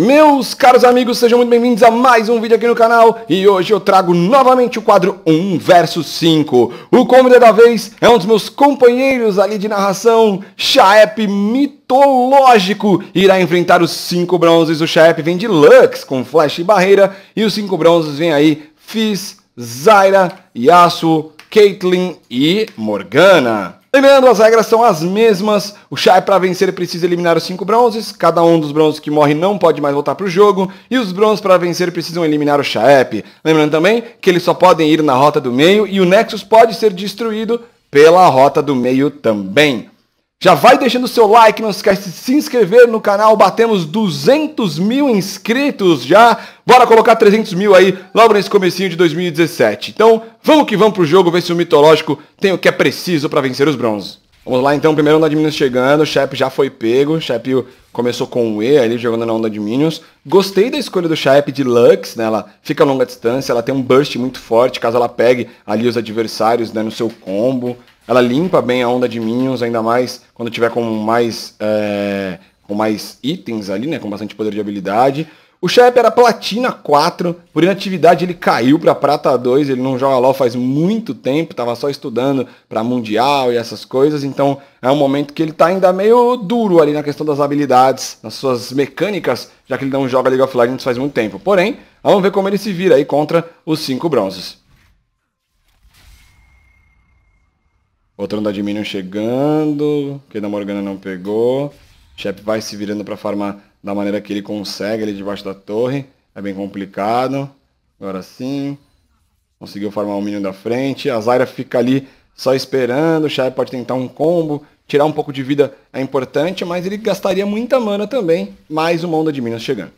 Meus caros amigos, sejam muito bem-vindos a mais um vídeo aqui no canal e hoje eu trago novamente o quadro 1 versus 5. O convidado da vez é um dos meus companheiros ali de narração, Chaep Mitológico, irá enfrentar os 5 bronzes. O Chaep vem de Lux com flash e barreira e os 5 bronzes vêm aí Fizz, Zaira, Yasuo, Caitlyn e Morgana. Lembrando, as regras são as mesmas. O Shai, para vencer, precisa eliminar os cinco bronzes. Cada um dos bronzes que morre não pode mais voltar para o jogo. E os bronzes, para vencer, precisam eliminar o Shaep. Lembrando também que eles só podem ir na rota do meio. E o Nexus pode ser destruído pela rota do meio também. Já vai deixando seu like, não esquece de se inscrever no canal. Batemos 200 mil inscritos já. Bora colocar 300 mil aí logo nesse comecinho de 2017. Então, vamos que vamos pro jogo, ver se o Mitológico tem o que é preciso para vencer os bronze. Vamos lá então, primeiro onda de Minions chegando, o Shep já foi pego, o Shep começou com o E ali jogando na onda de Minions. Gostei da escolha do Shep de Lux, né? Ela fica a longa distância, ela tem um burst muito forte, caso ela pegue ali os adversários né, no seu combo ela limpa bem a onda de minions, ainda mais quando tiver com mais, é, com mais itens ali, né? Com bastante poder de habilidade. O Shep era platina 4, por inatividade ele caiu para prata 2, ele não joga LoL faz muito tempo, estava só estudando para mundial e essas coisas, então é um momento que ele está ainda meio duro ali na questão das habilidades, nas suas mecânicas, já que ele não joga League of Legends faz muito tempo. Porém, vamos ver como ele se vira aí contra os 5 bronzes. Outro da Dominion chegando, que da Morgana não pegou. Shep vai se virando para farmar da maneira que ele consegue ali debaixo da torre. É bem complicado. Agora sim. Conseguiu farmar o Minion da frente. A Zyra fica ali só esperando. O pode tentar um combo. Tirar um pouco de vida é importante, mas ele gastaria muita mana também. Mais uma onda de Minas chegando.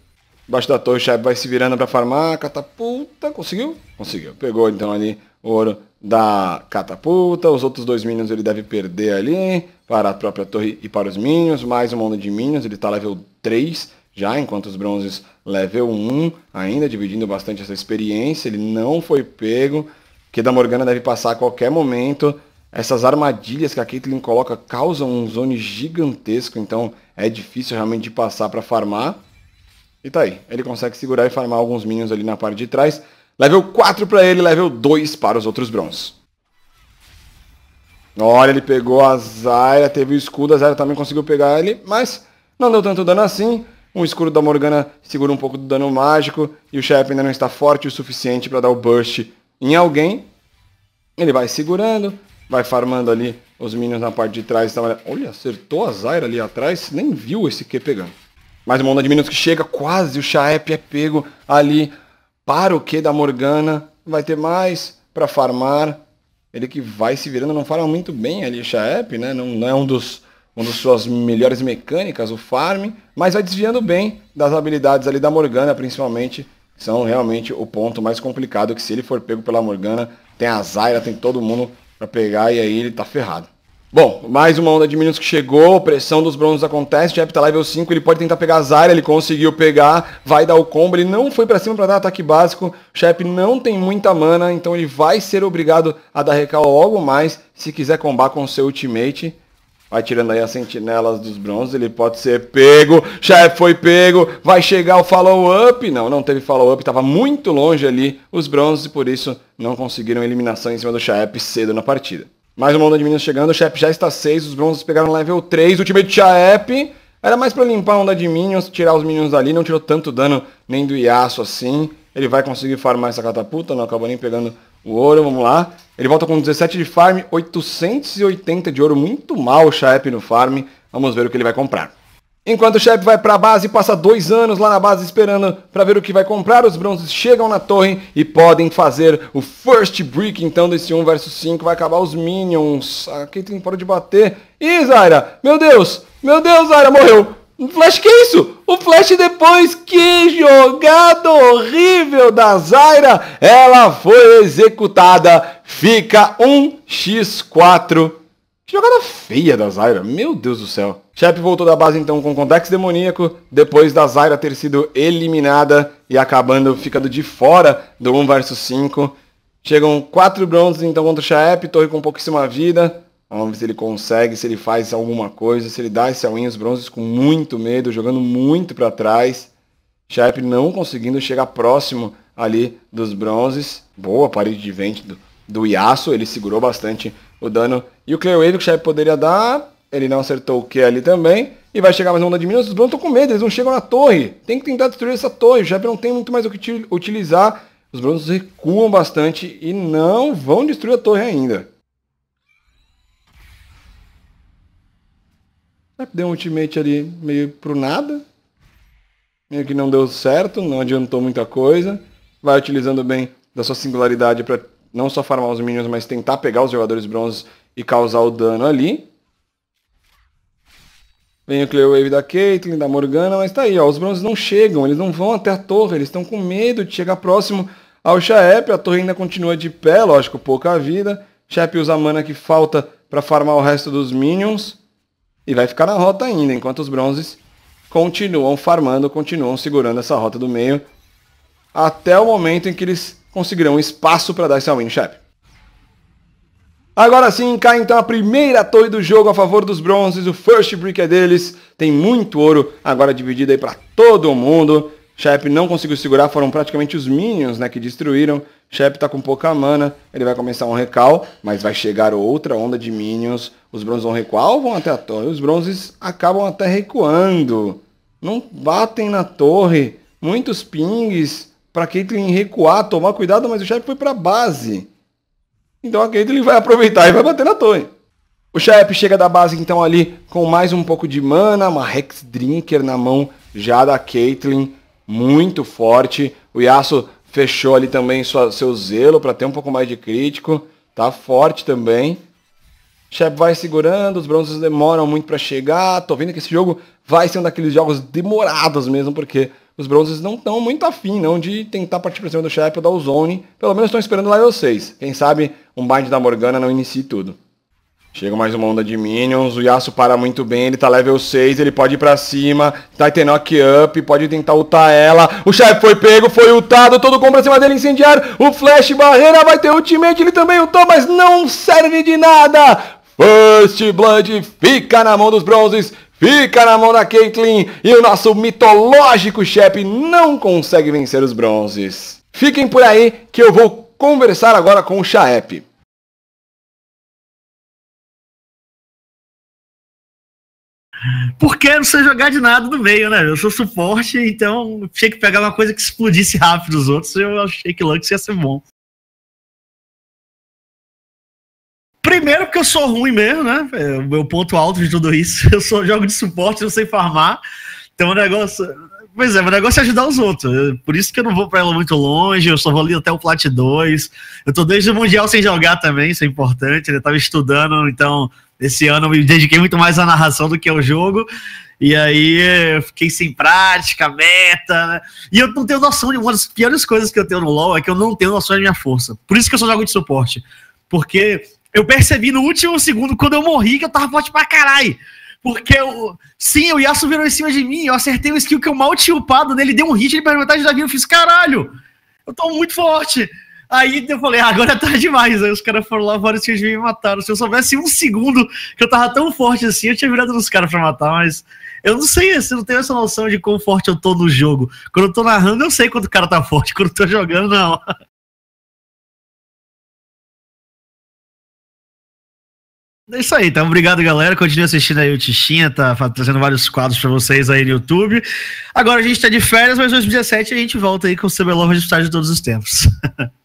Embaixo da torre, o Shai vai se virando para farmar. Catapulta. Conseguiu? Conseguiu. Pegou então ali o ouro da catapulta. Os outros dois minions ele deve perder ali para a própria torre e para os minions. Mais uma onda de minions, ele está level 3 já, enquanto os bronzes level 1 ainda, dividindo bastante essa experiência. Ele não foi pego, que da Morgana deve passar a qualquer momento. Essas armadilhas que a Caitlyn coloca causam um zone gigantesco, então é difícil realmente de passar para farmar. E tá aí, ele consegue segurar e farmar alguns minions ali na parte de trás. Level 4 para ele, level 2 para os outros bronzes. Olha, ele pegou a Zyra, teve o escudo, a Zyra também conseguiu pegar ele, mas não deu tanto dano assim. Um escudo da Morgana segura um pouco do dano mágico e o Shep ainda não está forte o suficiente para dar o burst em alguém. Ele vai segurando, vai farmando ali os minions na parte de trás. Então, olha, acertou a Zyra ali atrás, nem viu esse Q pegando. Mais uma onda de minions que chega, quase o Chaep é pego ali para o que da Morgana, vai ter mais para farmar. Ele que vai se virando, não farma muito bem ali, Chaep, né? Não, não é um dos uma das suas melhores mecânicas, o farm, mas vai desviando bem das habilidades ali da Morgana, principalmente, são realmente o ponto mais complicado, que se ele for pego pela Morgana, tem a Zyra, tem todo mundo para pegar e aí ele tá ferrado. Bom, mais uma onda de minions que chegou, pressão dos bronzes acontece, Jep tá level 5, ele pode tentar pegar a Zyra, ele conseguiu pegar, vai dar o combo, ele não foi para cima para dar ataque básico, Shep não tem muita mana, então ele vai ser obrigado a dar recal logo mais, se quiser combar com seu ultimate. Vai tirando aí as sentinelas dos bronzes, ele pode ser pego, Shep foi pego, vai chegar o follow-up, não, não teve follow-up, Tava muito longe ali os bronzes, e por isso não conseguiram eliminação em cima do Shep cedo na partida. Mais uma onda de minions chegando, o Shep já está 6, os bronzes pegaram level 3, de Chaep. Era mais para limpar a onda de minions, tirar os minions dali, não tirou tanto dano nem do Yasuo assim. Ele vai conseguir farmar essa catapulta, não acabou nem pegando o ouro, vamos lá. Ele volta com 17 de farm, 880 de ouro, muito mal o Chaep no farm. Vamos ver o que ele vai comprar. Enquanto o chefe vai para a base, passa dois anos lá na base esperando para ver o que vai comprar. Os Bronzes chegam na torre e podem fazer o first break então desse 1 versus 5. Vai acabar os Minions. A tem para de bater. Ih, Zyra! Meu Deus! Meu Deus, Zyra morreu! O Flash, que isso? O Flash depois, que jogada horrível da Zyra! Ela foi executada. Fica 1x4 Jogada feia da Zyra, meu Deus do céu. Shep voltou da base então com Contex Demoníaco, depois da Zyra ter sido eliminada e acabando ficando de fora do 1 vs 5. Chegam 4 bronzes então contra o Shep, torre com pouquíssima vida. Vamos ver se ele consegue, se ele faz alguma coisa, se ele dá esse all os bronzes com muito medo, jogando muito para trás. Shep não conseguindo chegar próximo ali dos bronzes. Boa parede de vento do do Yasuo, ele segurou bastante o dano. E o Clear Wave que o Shep poderia dar, ele não acertou o Q ali também. E vai chegar mais uma onda de Minas, os Broncos estão com medo, eles não chegam na torre. Tem que tentar destruir essa torre, o Shep não tem muito mais o que utilizar. Os Broncos recuam bastante e não vão destruir a torre ainda. Deu um ultimate ali meio pro nada. Meio que não deu certo, não adiantou muita coisa. Vai utilizando bem da sua singularidade para não só farmar os minions, mas tentar pegar os jogadores bronze e causar o dano ali. Vem o Clear Wave da Caitlyn, da Morgana, mas tá aí, ó, os bronzes não chegam, eles não vão até a torre, eles estão com medo de chegar próximo ao Shaep. a torre ainda continua de pé, lógico, pouca vida. Shaep usa a mana que falta para farmar o resto dos minions e vai ficar na rota ainda, enquanto os bronzes continuam farmando, continuam segurando essa rota do meio até o momento em que eles conseguirão espaço para dar essa win shape. Agora sim, cai então a primeira torre do jogo a favor dos bronzes. O first brick é deles. Tem muito ouro agora dividido aí para todo mundo. Shep não conseguiu segurar, foram praticamente os minions né, que destruíram. Shep tá com pouca mana, ele vai começar um recal, mas vai chegar outra onda de minions. Os bronzes vão recuar ou vão até a torre? Os bronzes acabam até recuando. Não batem na torre. Muitos pings para Caitlyn recuar, tomar cuidado, mas o Shaep foi para base. Então a Caitlyn vai aproveitar e vai bater na torre. O Shaep chega da base então ali com mais um pouco de mana, uma Hex Drinker na mão já da Caitlyn, muito forte. O Yasuo fechou ali também sua, seu zelo para ter um pouco mais de crítico, tá forte também. Shep vai segurando, os bronzes demoram muito para chegar. Tô vendo que esse jogo vai ser um daqueles jogos demorados mesmo, porque os bronzes não estão muito afim não de tentar partir para cima do Shep ou da Ozone. Pelo menos estão esperando level 6. Quem sabe um bind da Morgana não inicie tudo. Chega mais uma onda de minions, o Yasuo para muito bem, ele tá level 6, ele pode ir pra cima, Titanok up, pode tentar ultar ela, o chefe foi pego, foi ultado, todo compra pra cima dele, incendiar, o Flash Barreira vai ter ultimate, ele também ultou, mas não serve de nada! First Blood fica na mão dos bronzes, fica na mão da Caitlyn e o nosso mitológico Shep não consegue vencer os bronzes. Fiquem por aí que eu vou conversar agora com o Chaep. Porque eu não sei jogar de nada no meio, né? Eu sou suporte, então tinha que pegar uma coisa que explodisse rápido os outros. Eu achei que Lux ia ser bom. Primeiro, porque eu sou ruim mesmo, né? É o meu ponto alto de tudo isso. Eu só jogo de suporte, eu sei farmar. Então, o negócio. Pois é, o negócio é ajudar os outros. Por isso que eu não vou pra ela muito longe, eu só vou ali até o Plat 2. Eu tô desde o Mundial sem jogar também, isso é importante. Né? Eu tava estudando, então esse ano eu me dediquei muito mais à narração do que ao jogo. E aí eu fiquei sem prática, meta, né? E eu não tenho noção de uma das piores coisas que eu tenho no LoL é que eu não tenho noção da minha força. Por isso que eu só jogo de suporte. Porque eu percebi no último segundo, quando eu morri, que eu tava forte pra caralho. Porque eu. Sim, o Yasuo virou em cima de mim, eu acertei o um skill que eu mal tinha upado nele, deu um hit, ele pra metade da vida, eu fiz, caralho! Eu tô muito forte! Aí eu falei, ah, agora tá demais. Aí os caras foram lá, vários que me mataram. Se eu soubesse um segundo que eu tava tão forte assim, eu tinha virado nos caras pra matar, mas. Eu não sei, eu não tenho essa noção de quão forte eu tô no jogo. Quando eu tô narrando, eu sei quando o cara tá forte. Quando eu tô jogando, não. É isso aí, então obrigado galera, continue assistindo aí o Tichinha, tá trazendo vários quadros para vocês aí no YouTube. Agora a gente tá de férias, mas 2017 a gente volta aí com o CBLOL registrado de todos os tempos.